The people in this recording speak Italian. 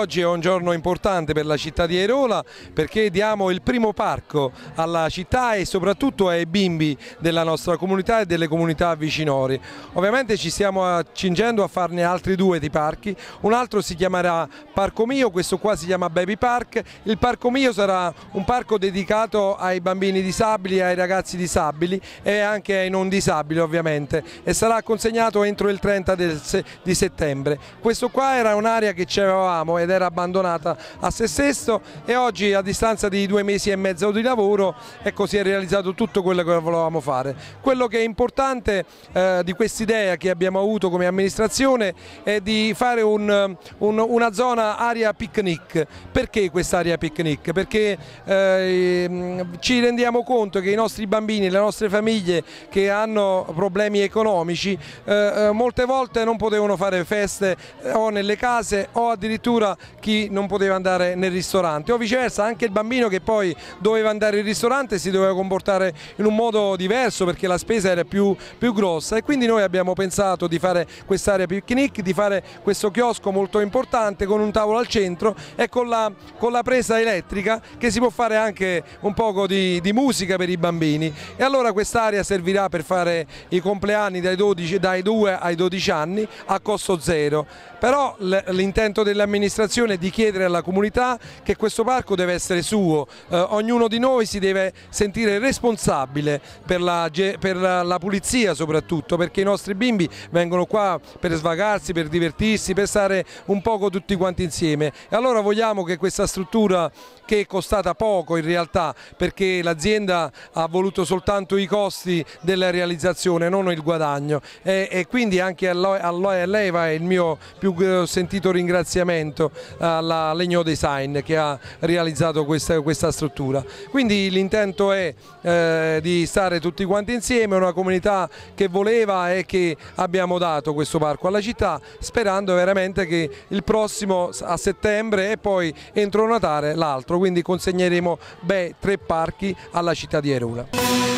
oggi è un giorno importante per la città di Airola perché diamo il primo parco alla città e soprattutto ai bimbi della nostra comunità e delle comunità vicinori. Ovviamente ci stiamo accingendo a farne altri due di parchi, un altro si chiamerà Parco Mio, questo qua si chiama Baby Park, il Parco Mio sarà un parco dedicato ai bambini disabili, ai ragazzi disabili e anche ai non disabili ovviamente e sarà consegnato entro il 30 di settembre. Questo qua era un'area che avevamo ed ed era abbandonata a se stesso e oggi a distanza di due mesi e mezzo di lavoro ecco, si è realizzato tutto quello che volevamo fare. Quello che è importante eh, di quest'idea che abbiamo avuto come amministrazione è di fare un, un, una zona area picnic. Perché quest'area picnic? Perché eh, ci rendiamo conto che i nostri bambini, le nostre famiglie che hanno problemi economici eh, eh molte volte non potevano fare feste eh, o nelle case o addirittura chi non poteva andare nel ristorante o viceversa anche il bambino che poi doveva andare in ristorante si doveva comportare in un modo diverso perché la spesa era più, più grossa e quindi noi abbiamo pensato di fare quest'area picnic, di fare questo chiosco molto importante con un tavolo al centro e con la, con la presa elettrica che si può fare anche un poco di, di musica per i bambini e allora quest'area servirà per fare i compleanni dai, 12, dai 2 ai 12 anni a costo zero, però l'intento dell'amministrazione amministrazione di chiedere alla comunità che questo parco deve essere suo, eh, ognuno di noi si deve sentire responsabile per la, per la pulizia soprattutto perché i nostri bimbi vengono qua per svagarsi, per divertirsi, per stare un poco tutti quanti insieme e allora vogliamo che questa struttura che è costata poco in realtà perché l'azienda ha voluto soltanto i costi della realizzazione, non il guadagno e, e quindi anche a lei va il mio più eh, sentito ringraziamento alla Legno Design che ha realizzato questa, questa struttura. Quindi l'intento è eh, di stare tutti quanti insieme, una comunità che voleva e che abbiamo dato questo parco alla città, sperando veramente che il prossimo a settembre e poi entro Natale l'altro, quindi consegneremo beh, tre parchi alla città di Erula.